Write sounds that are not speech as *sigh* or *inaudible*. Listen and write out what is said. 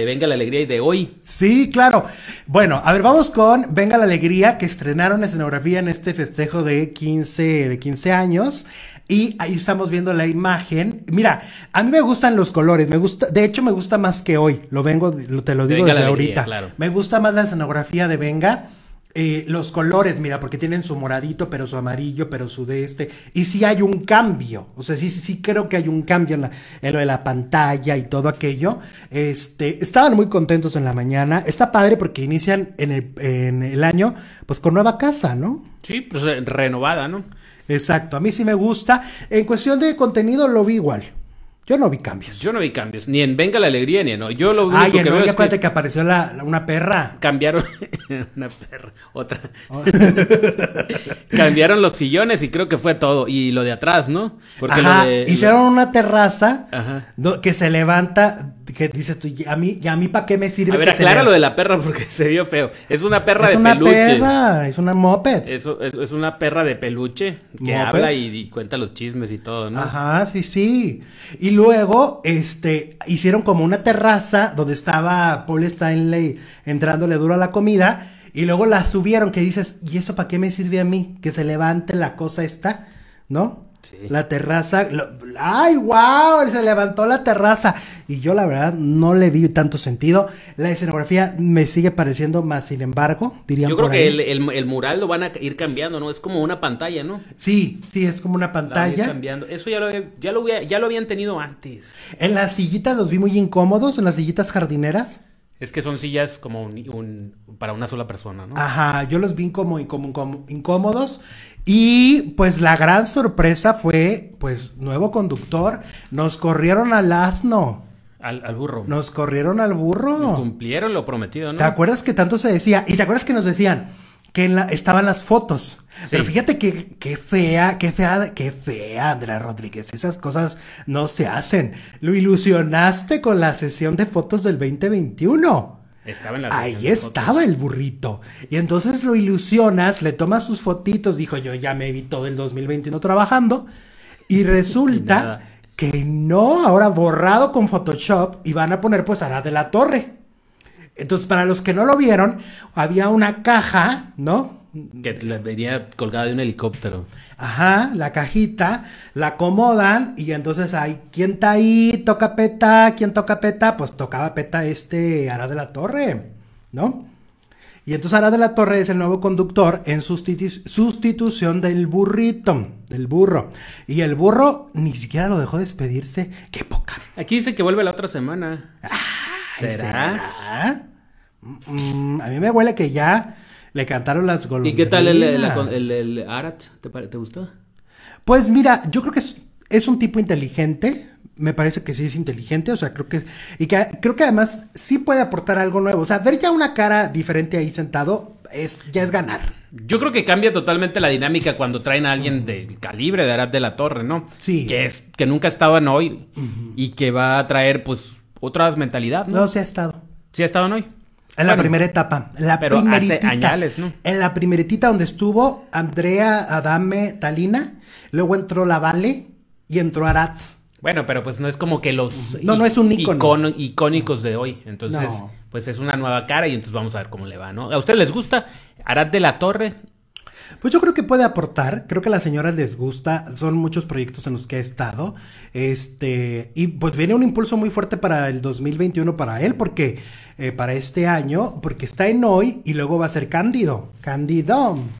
Eh, Venga la Alegría y de hoy. Sí, claro. Bueno, a ver, vamos con Venga la Alegría, que estrenaron la escenografía en este festejo de 15, de 15 años. Y ahí estamos viendo la imagen. Mira, a mí me gustan los colores, me gusta, de hecho me gusta más que hoy. Lo vengo, te lo digo ahorita. Me gusta más la escenografía de Venga. Eh, los colores, mira, porque tienen su moradito, pero su amarillo, pero su de este. Y si hay un cambio, o sea, sí, sí, sí creo que hay un cambio en, la, en lo de la pantalla y todo aquello. Este, estaban muy contentos en la mañana. Está padre porque inician en el, en el año, pues con nueva casa, ¿no? Sí, pues renovada, ¿no? Exacto, a mí sí me gusta. En cuestión de contenido lo vi igual. Yo no vi cambios. Yo no vi cambios, ni en Venga la Alegría, ni en no. Yo lo único que no, veo es que... que apareció una perra. Cambiaron *laughs* una perra, otra. Oh. *laughs* Cambiaron los sillones y creo que fue todo. Y lo de atrás, ¿no? Porque Ajá, hicieron una terraza que se levanta que dices tú, a mí, ya a mí para qué me sirve. A ver, aclara lo de la perra porque *laughs* se vio feo. Es una perra es de una peluche. Perra, es una moped. Eso, es, una perra de peluche que habla y, cuenta los chismes y todo, ¿no? Ajá, sí, sí. Y luego, este, hicieron como una terraza donde estaba Paul Stanley entrándole duro a la comida. Y luego la subieron, que dices, ¿y eso para qué me sirve a mí? Que se levante la cosa esta, ¿no? Sí. La terraza, ¡Ay, wow! Se levantó la terraza. Y yo la verdad no le vi tanto sentido. La escenografía me sigue pareciendo, más sin embargo, diría. Yo creo que el, mural lo van a ir cambiando, ¿no? Es como una pantalla, ¿no? Sí, sí, es como una pantalla. Cambiando. Eso ya lo, ya, lo, ya lo habían tenido antes. En las sillitas los vi muy incómodos, en las sillitas jardineras. Es que son sillas como un, para una sola persona, ¿no? Ajá, yo los vi como, incómodos. Y pues la gran sorpresa fue, pues, nuevo conductor, nos corrieron al asno. Al, al burro. Nos corrieron al burro. cumplieron lo prometido, ¿no? ¿Te acuerdas que tanto se decía? Y te acuerdas que nos decían, estaban las fotos. Pero fíjate qué fea, qué fea, qué fea, Andrea Rodríguez. Esas cosas no se hacen. Lo ilusionaste con la sesión de fotos del 2021. Estaba Ahí estaba el burrito. Y entonces lo ilusionas, le tomas sus fotitos, dijo yo ya me vi todo el 2021 trabajando. Y *laughs* resulta que no, ahora borrado con Photoshop y van a poner pues a de la Torre. Entonces, para los que no lo vieron, había una caja, ¿no? Que la venía colgada de un helicóptero. Ajá, la cajita, la acomodan y entonces hay... ¿quién está ahí? ¿Toca peta? ¿Quién toca peta? Pues tocaba peta este Ara de la Torre, ¿no? Y entonces Ara de la Torre es el nuevo conductor en sustitución del burrito, del burro. Y el burro ni siquiera lo dejó despedirse. ¡Qué poca! Aquí dice que vuelve la otra semana. *laughs* ¿Será? Mm, a mí me huele que ya le cantaron las golondrinas. ¿Y qué tal el, Arat? ¿Te, gustó? Pues mira, yo creo que es, un tipo inteligente. Me parece que sí es inteligente, o sea, creo que. Y creo que además sí puede aportar algo nuevo. O sea, ver ya una cara diferente ahí sentado es, ya es ganar. Yo creo que cambia totalmente la dinámica cuando traen a alguien del calibre de Arat de la Torre, ¿no? Sí. Que, es, que nunca ha estado en hoy y que va a traer, pues, otra mentalidad, ¿no? No, sí ha estado. Sí ha estado hoy. En la primera etapa. La pero hace añales, ¿no? En la primeretita donde estuvo Andrea, Adame, Talina, luego entró la Vale y entró Arat. Bueno, pero pues no es como que los no, no es un icono. icónicos de hoy. Entonces, pues es una nueva cara y entonces vamos a ver cómo le va, ¿no? ¿A ustedes les gusta? Arat de la Torre pues yo creo que puede aportar, creo que a la señora les gusta, son muchos proyectos en los que ha estado, este, y pues viene un impulso muy fuerte para el 2021 para él, porque eh, para este año, porque está en hoy y luego va a ser Cándido, Cándido.